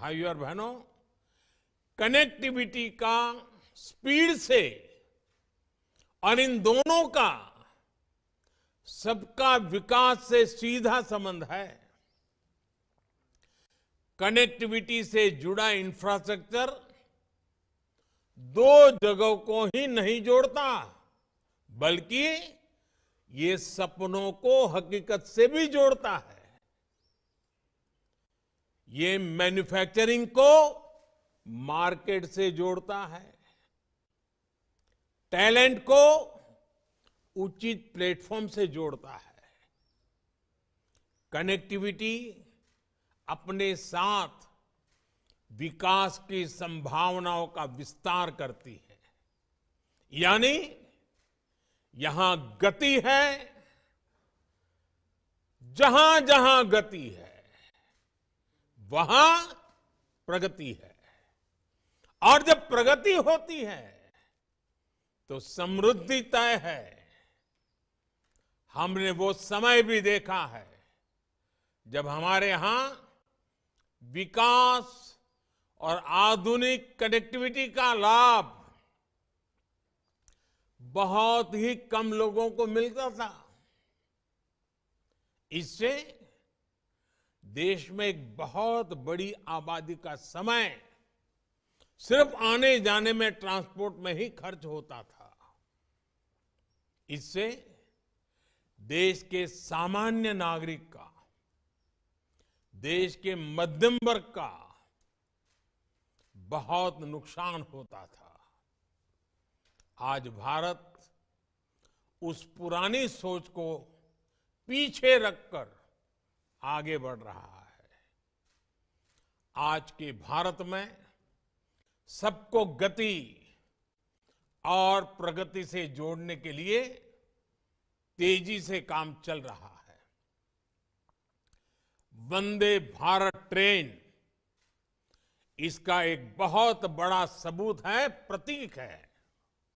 भाइयों और बहनों कनेक्टिविटी का स्पीड से और इन दोनों का सबका विकास से सीधा संबंध है कनेक्टिविटी से जुड़ा इंफ्रास्ट्रक्चर दो जगहों को ही नहीं जोड़ता बल्कि ये सपनों को हकीकत से भी जोड़ता है ये मैन्युफैक्चरिंग को मार्केट से जोड़ता है टैलेंट को उचित प्लेटफॉर्म से जोड़ता है कनेक्टिविटी अपने साथ विकास की संभावनाओं का विस्तार करती है यानी यहां गति है जहां जहां गति है वहां प्रगति है और जब प्रगति होती है तो समृद्धि तय है हमने वो समय भी देखा है जब हमारे यहां विकास और आधुनिक कनेक्टिविटी का लाभ बहुत ही कम लोगों को मिलता था इससे देश में एक बहुत बड़ी आबादी का समय सिर्फ आने जाने में ट्रांसपोर्ट में ही खर्च होता था इससे देश के सामान्य नागरिक का देश के मध्यम वर्ग का बहुत नुकसान होता था आज भारत उस पुरानी सोच को पीछे रखकर आगे बढ़ रहा है आज के भारत में सबको गति और प्रगति से जोड़ने के लिए तेजी से काम चल रहा है वंदे भारत ट्रेन इसका एक बहुत बड़ा सबूत है प्रतीक है